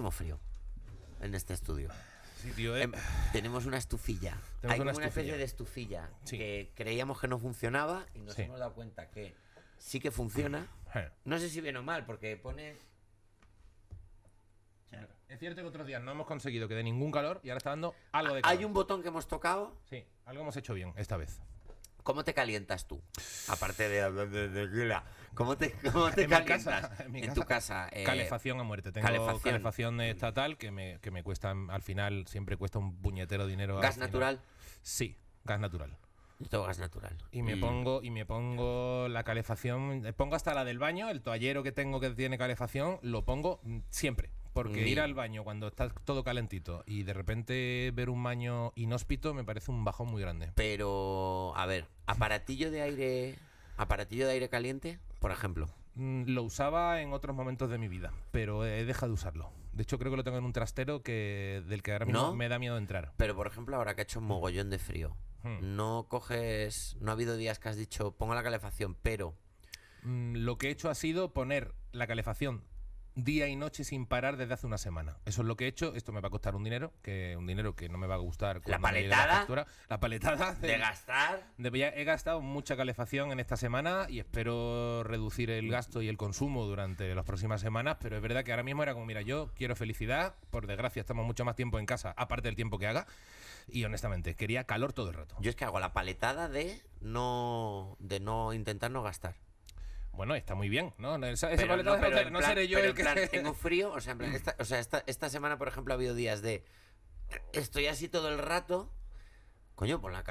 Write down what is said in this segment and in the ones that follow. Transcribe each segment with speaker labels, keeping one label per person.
Speaker 1: muchísimo frío en este estudio. Eh. Em, tenemos una estufilla. Hay una, una especie de estufilla que creíamos que no funcionaba y nos se hemos dado cuenta que sí que funciona. No
Speaker 2: sé si bien o mal, porque pone. Es cierto que otros días no hemos conseguido que dé ningún calor y ahora está dando algo de calor. Hay un botón que hemos tocado. Sí, algo hemos hecho bien esta vez.
Speaker 1: ¿Cómo te calientas tú?
Speaker 2: Aparte de ¿Cómo te, calientas? en, tu casa. Eh, calefacción a muerte. Tengo calefacción, estatal que me, que cuesta, al final, siempre cuesta un puñetero dinero. ¿Gas natural? Sí, gas natural. Yo tengo gas natural. Y me pongo, y me pongo la calefacción, eh, pongo hasta la del baño, el toallero que tengo que tiene calefacción, lo pongo siempre. Porque mm. ir al baño cuando está todo calentito y de repente ver un baño inhóspito me parece un bajón muy grande. Pero,
Speaker 1: a ver, aparatillo de aire, aparatillo de aire caliente,
Speaker 2: por ejemplo. Mm, lo usaba en otros momentos de mi vida, pero he dejado de usarlo. De hecho, creo que lo tengo en un trastero que del que ahora mismo me da miedo entrar. Pero, por ejemplo, ahora que ha hecho un mogollón de frío, hmm. no
Speaker 1: coges. No ha habido días que has dicho, pongo la calefacción, pero.
Speaker 2: Mm, lo que he hecho ha sido poner la calefacción día y noche sin parar desde hace una semana. Eso es lo que he hecho. Esto me va a costar un dinero, que un dinero que no me va a gustar. La paletada. La, paletada. De, gastar. he gastado mucha calefacción en esta semana y espero reducir el gasto y el consumo durante las próximas semanas, pero es verdad que ahora mismo era como, mira, yo quiero felicidad, por desgracia estamos mucho más tiempo en casa, aparte del tiempo que haga, y honestamente, quería calor todo el rato. Yo es que hago la paletada de no, de no intentar no gastar. Bueno, está muy bien, ¿no? no seré yo el que... tengo frío, o
Speaker 1: sea, esta, semana, por ejemplo, ha habido días de... Estoy así todo el rato, Coño, pon la,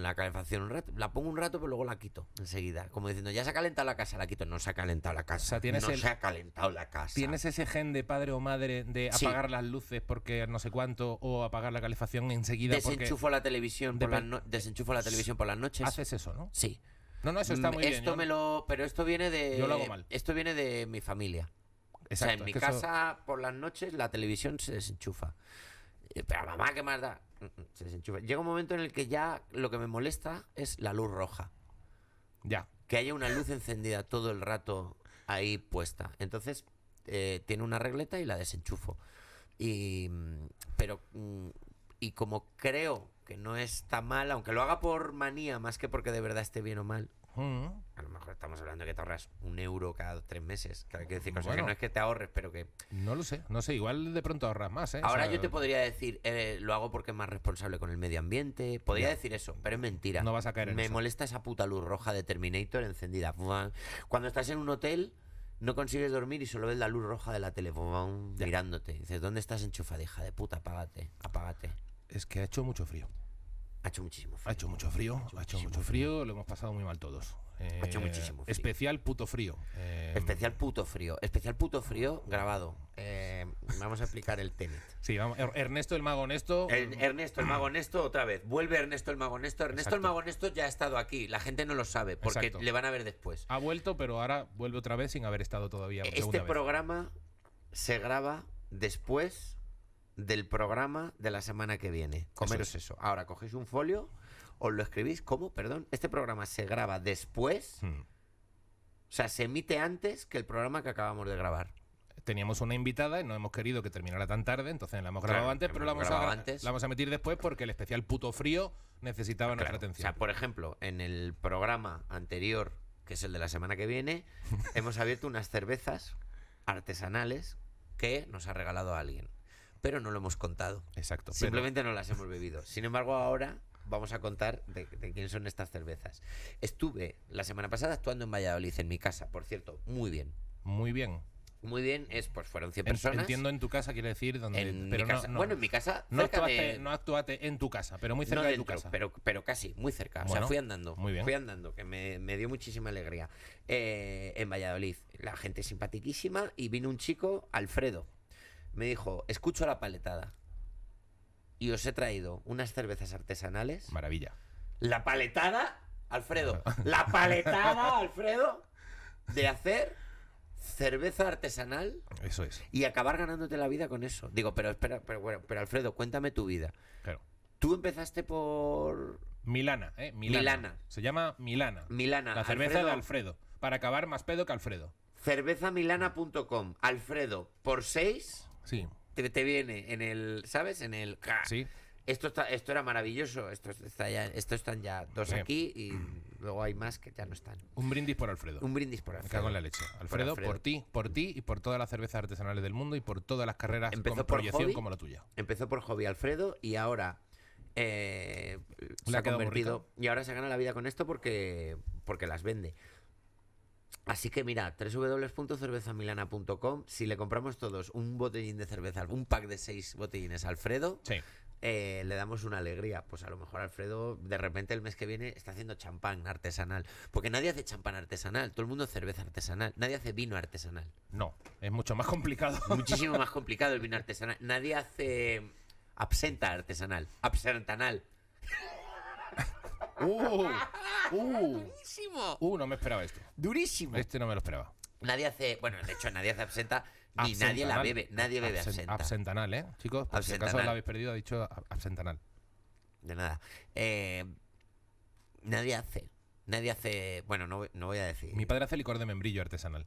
Speaker 1: la calefacción un rato. La pongo un rato, pero luego la quito enseguida. Como diciendo, ya se ha calentado la casa, la quito. No se ha calentado la casa. ¿tienes calentado la casa.
Speaker 2: ¿Tienes ese gen de padre o madre de apagar las luces porque no sé cuánto o apagar la calefacción enseguida? Desenchufo la televisión por desenchufo la televisión por las noches. Haces eso, ¿no? Sí. No, no, eso está mm, muy esto bien. Me
Speaker 1: lo, pero esto viene de. Yo lo hago mal. Esto viene de mi familia. Exacto, o sea, en mi casa por las noches la televisión se desenchufa. Eh, pero mamá, ¿qué más da? Mm, mm, se desenchufa. Llega un momento en el que ya lo que me molesta es la luz roja. Ya. Que haya una luz encendida todo el rato ahí puesta. Entonces, eh, tiene una regleta y la desenchufo. Y, pero y como creo que no está mal, aunque lo haga por manía más que porque de verdad esté bien o mal. A lo mejor estamos hablando de que te ahorras un euro cada tres meses. Que que decir, o que no es que te ahorres, pero
Speaker 2: que. No lo sé, no sé, igual de pronto ahorras más. ¿eh? Ahora yo te
Speaker 1: podría decir, eh, lo hago porque es más responsable con el medio ambiente. Podría decir eso, pero es mentira. No vas a caer Me molesta esa puta luz roja de Terminator encendida. Cuando estás en un hotel no consigues dormir y solo ves la luz roja de la tele mirándote. Dices, ¿dónde estás enchufadeja de puta?
Speaker 2: Apágate, apágate. Es que ha hecho mucho frío. Ha hecho muchísimo frío. Ha hecho mucho frío, ha hecho, mucho frío, lo hemos pasado muy mal todos ha hecho eh, muchísimo frío. Especial puto frío. Eh, especial puto frío. Especial puto frío grabado. Eh, vamos a explicar el tenis. Sí, vamos.
Speaker 1: Ernesto el Mago Honesto.
Speaker 2: Ernesto
Speaker 1: el Mago Honesto otra vez. Vuelve Ernesto el Mago Honesto. Ernesto el Mago Honesto ya ha estado aquí. La gente no lo sabe porque le van a ver después.
Speaker 2: Ha vuelto, pero ahora vuelve otra vez sin haber estado todavía. Este
Speaker 1: programa
Speaker 2: se graba
Speaker 1: después del programa de la semana que viene. Comeros eso. Ahora cogéis un folio os lo escribís. ¿Cómo?
Speaker 2: Perdón. Este programa se graba después. Hmm. O sea, se emite antes que el programa que acabamos de grabar. Teníamos una invitada y no hemos querido que terminara tan tarde, entonces la hemos grabado antes, pero la vamos, a, antes. vamos a emitir después porque el especial puto frío necesitaba nuestra atención. O sea, por ejemplo,
Speaker 1: en el programa anterior, que es el de la semana que viene, hemos abierto unas cervezas artesanales que nos ha regalado alguien pero no lo hemos contado. Exacto. Simplemente no las hemos bebido. Sin embargo, ahora vamos a contar de, quién son estas cervezas. Estuve la semana pasada actuando en Valladolid, en mi casa, por cierto,
Speaker 2: muy bien. Muy bien. Muy bien, es pues fueron 100 personas. Entiendo en tu casa, quiere decir, donde. En casa. bueno, en mi casa. No actúate en tu casa, pero muy cerca de tu casa. Pero, pero casi, muy cerca. o sea, fui andando. Muy Fui
Speaker 1: andando, que me, dio muchísima alegría. Eh, en Valladolid, la gente simpatiquísima y vino un chico, Alfredo. Me dijo, escucho la paletada y os he traído unas cervezas artesanales. Maravilla. La paletada, Alfredo. Ah. La paletada, Alfredo, de hacer cerveza artesanal. Eso es. Y acabar ganándote la vida con eso. Digo, pero espera, pero bueno, pero Alfredo, cuéntame tu vida.
Speaker 2: Claro. Tú empezaste por. Milana, ¿eh? Milana. Se llama Milana. Milana. La cerveza de Alfredo. Para acabar más pedo que Alfredo.
Speaker 1: Cervezamilana.com. Alfredo, por seis Sí te, viene en el, ¿sabes? En el... Sí. Esto, está, esto era maravilloso, esto, está ya, esto están ya dos aquí y luego hay más que ya no están.
Speaker 2: Un brindis por Alfredo. Un brindis por Alfredo. Me cago en la leche. Alfredo, por, ti, por ti y por todas las cervezas artesanales del mundo y por todas las carreras Empezó con proyección como la tuya. Empezó
Speaker 1: por hobby Alfredo y ahora eh, se ha convertido. Y ahora se gana la vida con esto porque, porque las vende. Así que mira, www.cervezamilana.com. Si le compramos todos un botellín de cerveza, un pack de seis botellines a Alfredo, eh, le damos una alegría. Pues a lo mejor Alfredo, de repente el mes que viene, está haciendo champán artesanal. Porque nadie hace champán artesanal, todo el mundo cerveza artesanal. Nadie hace vino artesanal.
Speaker 2: No, es mucho más complicado. Muchísimo
Speaker 1: más complicado el vino artesanal. Nadie hace absenta artesanal. Absentanal. ¡Uh! ¡Durísimo! ¡Uh! No me esperaba
Speaker 2: esto. ¡Durísimo! Este no me lo esperaba.
Speaker 1: Nadie hace. Bueno, de hecho, nadie hace absenta ni nadie la bebe. Nadie bebe absenta.
Speaker 2: Absentanal, ¿eh? Chicos, por si acaso la habéis perdido, ha dicho absentanal. De nada.
Speaker 1: Eh, nadie hace.
Speaker 2: Nadie hace. Bueno, no, no voy a decir. Mi padre hace licor de membrillo artesanal.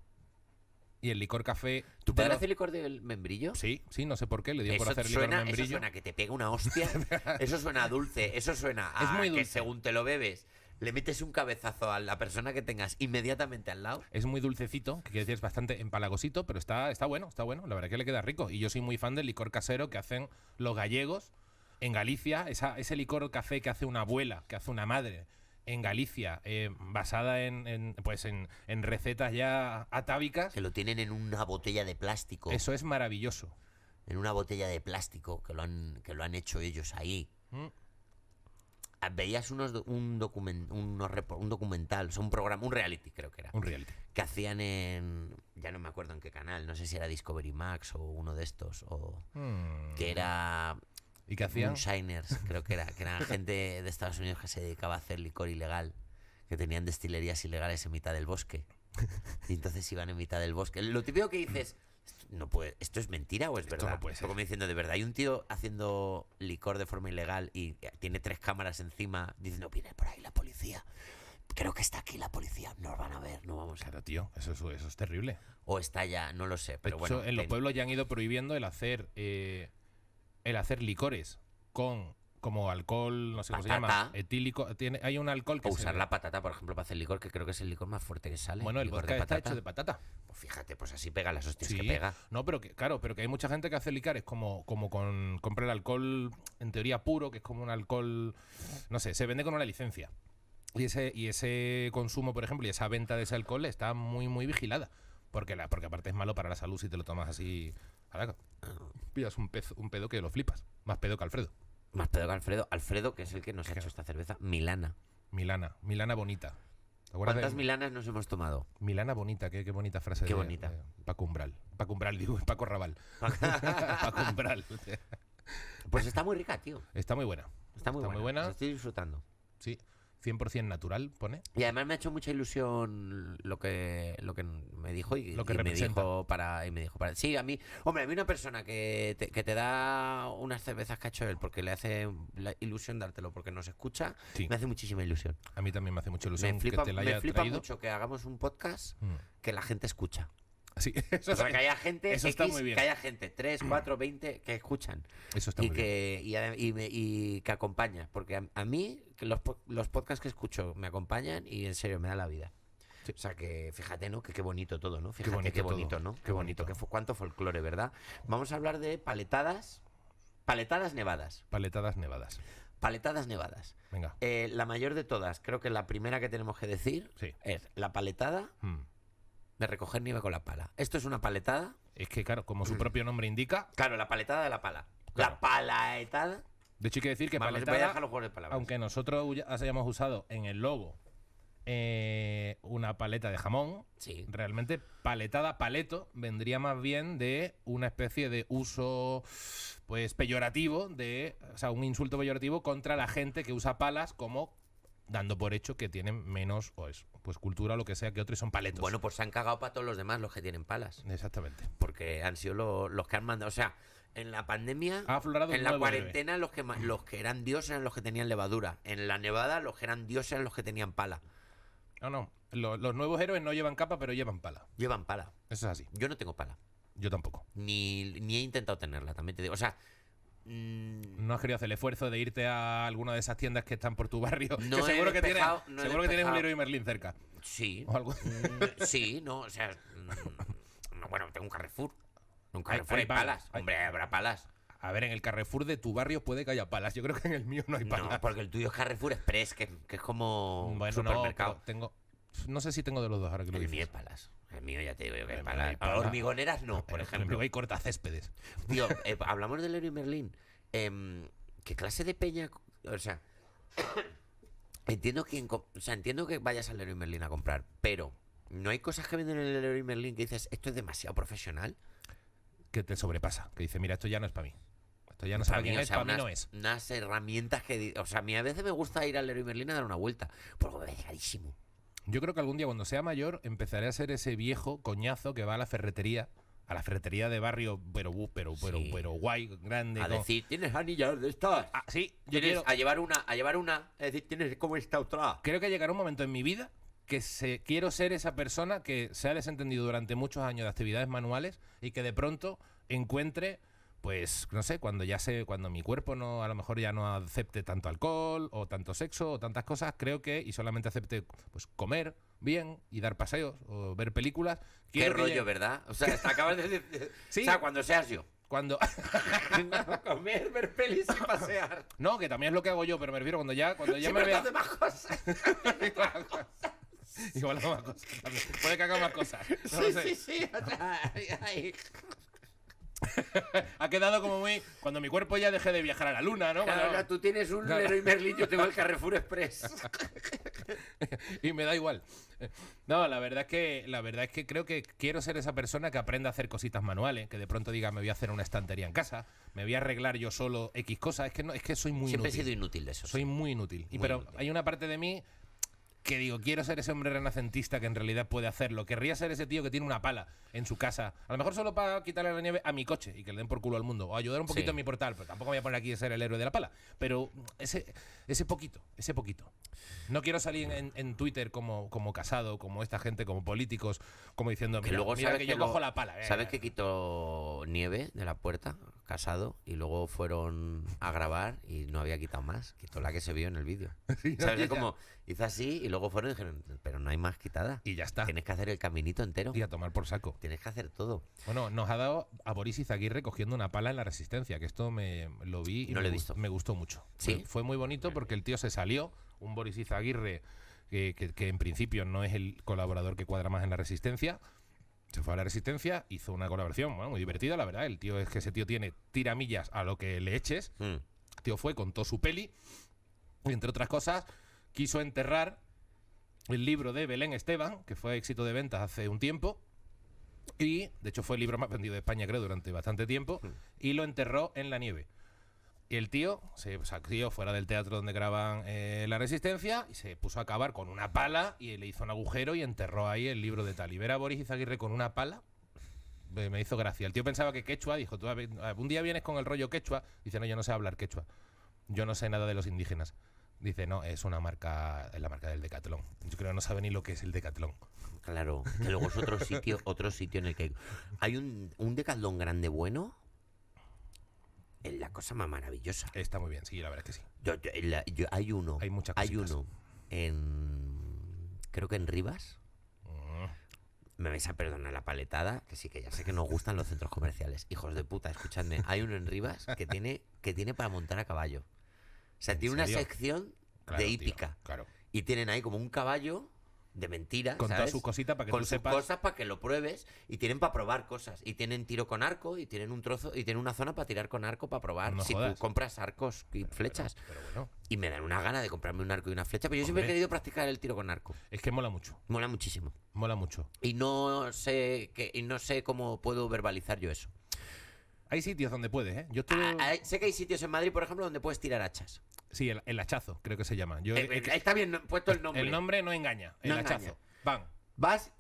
Speaker 2: Y el licor café. ¿Tú puedes hacer licor de membrillo? Sí, sí, no sé por qué, le dio por hacer suena, licor membrillo. Eso suena que te pega una hostia.
Speaker 1: eso suena dulce, eso suena a muy que según te lo bebes
Speaker 2: le metes un cabezazo a la persona que tengas inmediatamente al lado. Es muy dulcecito, que quiere decir es bastante empalagosito, pero está, está bueno, está bueno. La verdad que le queda rico. Y yo soy muy fan del licor casero que hacen los gallegos en Galicia. ese licor café que hace una abuela, que hace una madre, en Galicia, eh, basada en, pues en, recetas ya atávicas. Que lo tienen en una botella de
Speaker 1: plástico. Eso es maravilloso. En una botella de plástico que lo han, que lo han hecho ellos ahí. Mm. Ah, veías unos, un, document, un documental, un programa, un reality creo que era. Un reality. Que hacían en, ya no me acuerdo en qué canal, no sé si era Discovery Max o uno de estos, o hmm. que era ¿Y qué hacían? Shiners creo que era, que eran gente de Estados Unidos que se dedicaba a hacer licor ilegal, que tenían destilerías ilegales en mitad del bosque. Y entonces iban en mitad del bosque. Lo típico que dices, no puede, ¿esto es mentira o es verdad? No puede ser. Como diciendo, de verdad, hay un tío haciendo licor de forma ilegal y eh, tiene tres cámaras encima diciendo, viene por ahí la policía. Creo que está aquí la policía, nos van a ver, no vamos a... Claro, tío, eso, es terrible. O está ya, no lo sé, pero, bueno. en los
Speaker 2: pueblos ya han ido prohibiendo el hacer... Eh, el hacer licores con como alcohol, no sé cómo se llama, etílico, tiene, hay un alcohol que o usar la
Speaker 1: patata, por ejemplo, para hacer licor, que creo que es el licor más fuerte que sale. Bueno, el, vodka de está hecho de
Speaker 2: patata. Pues
Speaker 1: fíjate, pues así pega las hostias que pega.
Speaker 2: No, pero que, claro, pero que hay mucha gente que hace licores como como con Comprar el alcohol en teoría puro, que es como un alcohol, no sé, se vende con una licencia. Y ese, y ese consumo, por ejemplo, y esa venta de ese alcohol está muy, muy vigilada. Porque, la, porque aparte es malo para la salud si te lo tomas así Pidas pillas un, pedo que lo flipas. Más pedo que Alfredo. Más pedo que Alfredo. Alfredo, que es el que nos ha hecho esta cerveza. Milana. Milana. Milana bonita. ¿Cuántas milanas nos hemos tomado? Milana bonita, qué, qué bonita frase. Qué bonita. Paco Umbral. Paco Umbral, digo, Paco Raval. pues está muy rica, tío. Está muy buena. Está muy buena. estoy disfrutando. Sí. 100% natural, pone.
Speaker 1: Y además me ha hecho mucha ilusión lo que, lo que me dijo y, lo que me dijo para y me dijo para Sí, a mí, hombre, a mí una persona que te, da unas cervezas que él porque le hace la ilusión dártelo porque no se escucha,
Speaker 2: me hace muchísima ilusión. A mí también me hace mucha ilusión flipa, que te la haya mucho
Speaker 1: que hagamos un podcast
Speaker 2: mm. que la gente escucha. eso o sea, que haya gente, eso está muy bien. que haya gente,
Speaker 1: 3, 4, 20 que
Speaker 2: escuchan. Eso está y muy
Speaker 1: que, bien. Y, que acompaña, porque a, mí los, los, podcasts que escucho me acompañan y en serio me da la vida. O sea que fíjate, ¿no? Que qué bonito todo, ¿no? Fíjate, qué bonito, ¿no? Qué, bonito, qué Que cuánto folclore, ¿verdad? Vamos a hablar de paletadas, paletadas nevadas.
Speaker 2: Paletadas nevadas.
Speaker 1: Paletadas nevadas. Venga. Eh, la mayor de todas, creo que la primera que tenemos que decir es la paletada. Hmm de recoger nieve con la pala.
Speaker 2: Esto es una paletada. Es que, claro, como su mm. propio nombre indica. Claro, la paletada de la pala. La tal... De hecho, hay que decir que paletada. Aunque nosotros hayamos usado en el logo eh, una paleta de jamón, realmente paletada, paleto, vendría más bien de una especie de uso pues peyorativo, de, o sea, un insulto peyorativo contra la gente que usa palas como dando por hecho que tienen menos pues cultura lo que sea que otros son paletos. Bueno, pues se han cagado para todos los demás los que tienen palas. Exactamente.
Speaker 1: Porque han sido los que han mandado. O sea, en la pandemia, ha en la cuarentena, los que, los que eran dioses eran los que tenían levadura. En la nevada, los que eran dioses eran los que tenían pala.
Speaker 2: No, no. Los, nuevos héroes no llevan capa, pero llevan pala. Llevan pala. Eso es
Speaker 1: así. Yo no tengo pala. Yo tampoco. Ni, ni he intentado tenerla, también te digo. O sea,
Speaker 2: ¿No has querido hacer el esfuerzo de irte a alguna de esas tiendas que están por tu barrio? No que seguro, que tienes, seguro que tienes un Leroy Merlin cerca. Sí. ¿O algo? Mm,
Speaker 1: sí, no, o sea. Mm,
Speaker 2: bueno, tengo un Carrefour. Un Carrefour hay, palas. Hombre, habrá palas. A ver, en el Carrefour de tu barrio puede que haya palas. Yo creo que en el mío no hay palas. No, porque el tuyo es Carrefour Express, que, es como un supermercado. No, tengo, no sé si tengo de los dos ahora que lo El mío es palas. El mío ya te digo yo que para, hormigoneras no, por ejemplo. hay cortacéspedes. Tío, eh, hablamos del Leroy Merlin.
Speaker 1: Em, ¿Qué clase de peña? O sea, entiendo que, entiendo que vayas al Leroy Merlin a comprar, pero ¿no hay cosas que venden en el Leroy Merlin que dices, esto es
Speaker 2: demasiado profesional? Que te sobrepasa, que dice, mira, esto ya no es para mí. Esto ya no es, para mí no es. Unas herramientas
Speaker 1: que... O sea, a mí a veces me gusta ir al Leroy Merlin a dar una vuelta, porque
Speaker 2: me rarísimo yo creo que algún día cuando sea mayor empezaré a ser ese viejo coñazo que va a la ferretería a la ferretería de barrio, pero pero pero pero guay, grande. A decir, tienes
Speaker 1: anillas de estas. Ah, sí, a llevar una, a llevar una, es decir, tienes como esta otra.
Speaker 2: Creo que llegará un momento en mi vida que se, quiero ser esa persona que se ha desentendido durante muchos años de actividades manuales y que de pronto encuentre pues no sé, cuando ya sé, cuando mi cuerpo no, a lo mejor ya no acepte tanto alcohol o tanto sexo o tantas cosas, creo que y solamente acepte pues comer bien y dar paseos o ver películas. Qué rollo, ¿verdad? O sea, acabas de decir, o sea, cuando seas yo. Cuando comer, ver pelis y pasear. No, que también es lo que hago yo, pero me refiero cuando ya cuando ya sí, me Más cosas. Igual hago más cosas Puede que haga más cosas. sí, sí, sí, ha quedado como muy. Cuando mi cuerpo ya dejé de viajar a la luna, ¿no? Claro, tú tienes un Leroy Merlin, yo tengo el Carrefour Express. y me da igual. No, la verdad es que la verdad es que creo que quiero ser esa persona que aprenda a hacer cositas manuales, que de pronto diga me voy a hacer una estantería en casa, me voy a arreglar yo solo X cosas. Es que no, es que soy muy Siempre inútil. he sido inútil de eso. Soy muy inútil. pero hay una parte de mí que digo, quiero ser ese hombre renacentista que en realidad puede hacerlo. Querría ser ese tío que tiene una pala en su casa. A lo mejor solo para quitarle la nieve a mi coche y que le den por culo al mundo. O ayudar un poquito a mi portal. Pero tampoco voy a poner aquí a ser el héroe de la pala. Pero ese, ese poquito, ese poquito. No quiero salir en, Twitter como, como casado, como esta gente, como políticos, como diciendo, mira, que, luego que, yo cojo la pala. ¿Sabes eh". que
Speaker 1: quito nieve de la puerta? casado y luego fueron a grabar y no había quitado más. Quitó la que se vio en el vídeo. ¿Sabes? como hizo así y luego fueron y dijeron, pero no hay más quitada. Y ya está. Tienes que hacer el caminito entero. Y a tomar por saco. Tienes que hacer
Speaker 2: todo. Bueno, nos ha dado a Boris Izaguirre cogiendo una pala en la resistencia, que esto me lo vi y me, gustó mucho. Sí. Fue, muy bonito porque el tío se salió, un Boris Izaguirre que, que en principio no es el colaborador que cuadra más en la resistencia se fue a la Resistencia, hizo una colaboración muy divertida, la verdad. El tío es que ese tío tiene tiramillas a lo que le eches. Mm. El tío fue, contó su peli, y entre otras cosas, quiso enterrar el libro de Belén Esteban, que fue éxito de ventas hace un tiempo. Y, de hecho, fue el libro más vendido de España, creo, durante bastante tiempo. Mm. Y lo enterró en la nieve. Y el tío se sacrió fuera del teatro donde graban eh, La Resistencia y se puso a cavar con una pala y le hizo un agujero y enterró ahí el libro de tal. Y ver Boris con una pala me hizo gracia. El tío pensaba que quechua, dijo, tú un día vienes con el rollo quechua. Dice, no, yo no sé hablar quechua. Yo no sé nada de los indígenas. Dice, no, es una marca, es la marca del decatlón. Yo creo que no sabe ni lo que es el decatlón. Claro, que luego es otro sitio,
Speaker 1: otro sitio en el que hay un, un grande bueno, es la cosa más maravillosa.
Speaker 2: Está muy bien, sí, la verdad es que sí. hay uno. Hay
Speaker 1: muchas Hay uno en. Creo que en Rivas. Mm. Me vais a perdonar la paletada, que sí que ya sé que nos gustan los centros comerciales. Hijos de puta, escuchadme. Hay uno en Rivas que tiene, que tiene para montar a caballo. O sea, tiene una sección de hípica. claro. Y tienen ahí como un caballo de mentira. Con todas sus cositas para que con sus cosas para que lo pruebes y tienen para probar cosas. Y tienen tiro con arco y tienen un trozo y tienen una zona para tirar con arco para probar. si tú compras arcos y flechas. Y me dan una gana de comprarme un arco y una flecha, pero yo siempre he querido practicar el
Speaker 2: tiro con arco. Es que mola mucho. Mola muchísimo. Mola mucho.
Speaker 1: Y no sé que, y no sé cómo puedo verbalizar yo eso. Hay sitios donde puedes, ¿eh? Yo ah, sé que hay sitios en Madrid, por ejemplo, donde puedes tirar hachas.
Speaker 2: Sí, el, hachazo, creo que se llama. Yo, eh, eh,
Speaker 1: está bien puesto el nombre. El nombre no engaña. El hachazo.
Speaker 2: Van. Vas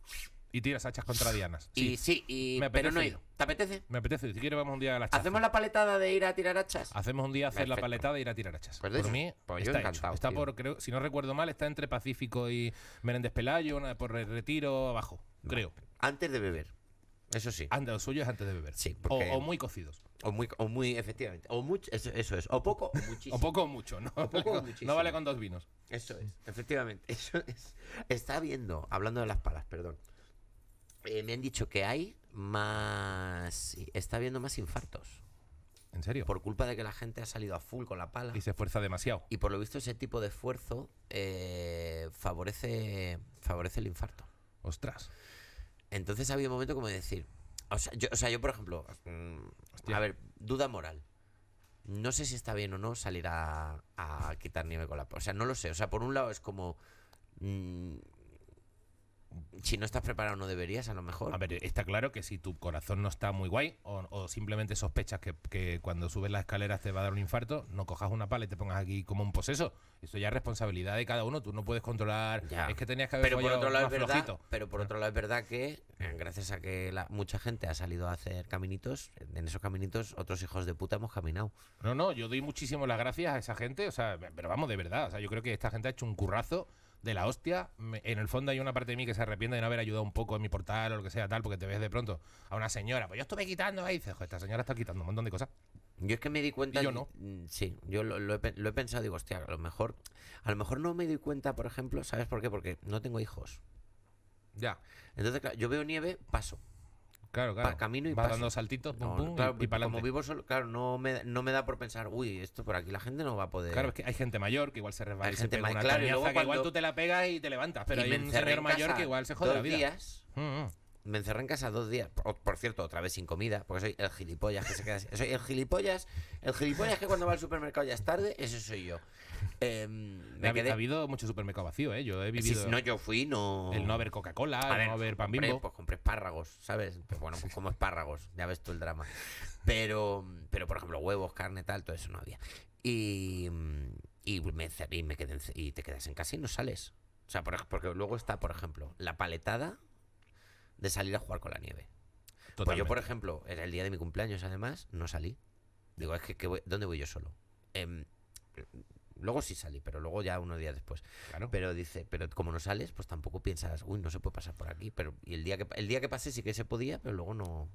Speaker 2: y tiras hachas contra dianas. Sí, y, sí pero no he ido. ¿Te apetece? Me apetece. Si quieres, vamos un día a la hachazo.
Speaker 1: ¿Hacemos la paletada de ir a tirar hachas?
Speaker 2: Hacemos un día hacer la paletada de ir a tirar hachas. Pues por mí, pues está encantado. Está por, creo, si no recuerdo mal, está entre Pacífico y Menéndez Pelayo, por el Retiro, abajo, creo. Antes de beber. Eso sí. Anda, los suyos antes de beber. Sí. O, muy cocidos. O muy, o muy efectivamente. O mucho, eso, es.
Speaker 1: O poco o muchísimo. o poco o mucho, ¿no? O poco o muchísimo. No vale con
Speaker 2: dos vinos. Eso es, efectivamente.
Speaker 1: Eso es. Está viendo, hablando de las palas, perdón. Eh, me han dicho que hay más. Está habiendo más infartos. ¿En serio? Por culpa de que la gente ha salido a full con la pala. Y se esfuerza demasiado. Y por lo visto, ese tipo de esfuerzo eh, favorece, favorece el infarto. Ostras. Entonces ha habido un momento como decir, o sea, yo, o sea, yo por ejemplo, mm, a ver, duda moral. No sé si está bien o no salir a, quitar nieve con la... O sea, no lo sé. O sea, por un lado es como...
Speaker 2: Mm, si no estás preparado no deberías a lo mejor. está claro que si tu corazón no está muy guay o, simplemente sospechas que, cuando subes las escaleras te va a dar un infarto, no cojas una pala y te pongas aquí como un poseso. Eso ya es responsabilidad de cada uno, tú no puedes controlar. Es que tenías que haber pero por otro lado es verdad,
Speaker 1: Pero por ah. otro lado es verdad que eh. gracias a que la, mucha gente ha salido a hacer caminitos, en esos caminitos otros hijos de puta hemos caminado. No, no, yo
Speaker 2: doy muchísimas las gracias a esa gente, o sea, pero vamos, de verdad, o sea, yo creo que esta gente ha hecho un currazo de la hostia. en el fondo hay una parte de mí que se arrepiente de no haber ayudado un poco en mi portal o lo que sea, tal, porque te ves de pronto a una señora. Pues yo estuve quitando ahí. Y dices, esta señora está quitando un montón de cosas. Yo es que me di cuenta. Y yo no.
Speaker 1: Sí, yo lo, he, lo, he, pensado, digo, hostia, a lo mejor. A lo mejor no me di cuenta, por ejemplo, ¿sabes por qué? Porque no tengo hijos. Ya. Entonces, claro, yo veo nieve, paso. Claro, claro. camino y dando saltitos, pum, pum, y, para Como vivo solo, claro, no me, no me da por pensar, uy, esto por aquí la gente no va a poder. Claro, es que hay gente mayor que igual se resbala hay gente mayor claro, y luego que igual tú
Speaker 2: te la pegas y te levantas, pero hay un señor mayor que igual se jode dos la vida. Días, mm, mm
Speaker 1: me encerré en casa dos días. Por, cierto, otra vez sin comida, porque soy el gilipollas que se queda. Soy el gilipollas. El que cuando va al supermercado ya es tarde, eso soy yo. Em, ha,
Speaker 2: habido mucho supermercado vacío, ¿eh? Yo he vivido. no, yo fui,
Speaker 1: no. El no haber Coca-Cola, el no haber pan bimbo. Pues compré espárragos, ¿sabes? Pues bueno, pues como espárragos, ya ves tú el drama. Pero, pero por ejemplo, huevos, carne, tal, todo eso no había. Y, me, y, me y te quedas en casa y no sales. O sea, porque luego está, por ejemplo, la paletada de salir a jugar con la nieve. Pues yo, por ejemplo, era el día de mi cumpleaños, además, no salí. Digo, es que, ¿dónde voy yo solo? Em, luego sí salí, pero luego ya unos días después. Claro. Pero dice, pero como no sales, pues tampoco piensas, uy, no se puede pasar por aquí. Pero y el día que el día que pasé sí que se podía, pero luego no.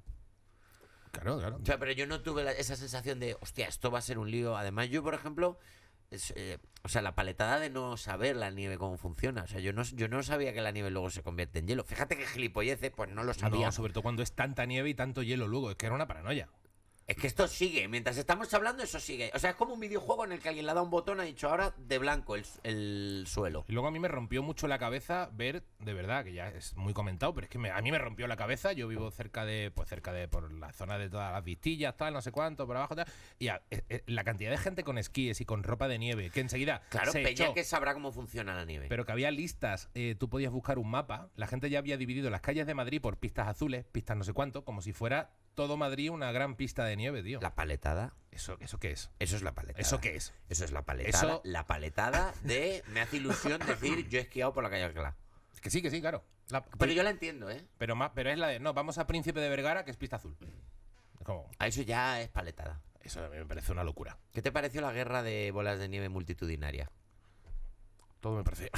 Speaker 1: Claro, claro. O sea, pero yo no tuve esa sensación de, hostia, esto va a ser un lío. Además, yo, por ejemplo, eh, o sea, la paletada de no saber la nieve cómo funciona. O sea, yo no, yo no sabía que la nieve luego se convierte en hielo. Fíjate que gilipollece pues no lo sabía. sobre todo cuando es tanta nieve y tanto hielo luego. Es que era una paranoia. Es que esto sigue, mientras estamos hablando eso sigue. O sea, es como un videojuego en el que alguien le ha dado un botón, ha dicho ahora
Speaker 2: de blanco el, suelo. Y luego a mí me rompió mucho la cabeza ver, de verdad, que ya es muy comentado, pero es que a mí me rompió la cabeza. Yo vivo cerca de, pues cerca de, por la zona de todas las vistillas, tal, no sé cuánto, por abajo, tal. Y eh, eh, la cantidad de gente con esquíes y con ropa de nieve, que enseguida. Claro, Peña que
Speaker 1: sabrá cómo funciona la nieve.
Speaker 2: Pero que había listas, eh, tú podías buscar un mapa, la gente ya había dividido las calles de Madrid por pistas azules, pistas no sé cuánto, como si fuera todo Madrid una gran pista de nieve, tío. La paletada. ¿Eso, ¿Eso qué es? Eso es la paletada. ¿Eso qué es? Eso es la paletada. Eso... La paletada de. Me hace ilusión decir yo he esquiado por la calle Alcalá. Que sí, que sí, claro. pero yo la entiendo, ¿eh? Pero, más, pero es la de. No, vamos a Príncipe de Vergara, que es pista azul. A eso ya es paletada. Eso a mí me parece una locura. ¿Qué te
Speaker 1: pareció la guerra de bolas de nieve multitudinaria? Todo me parece.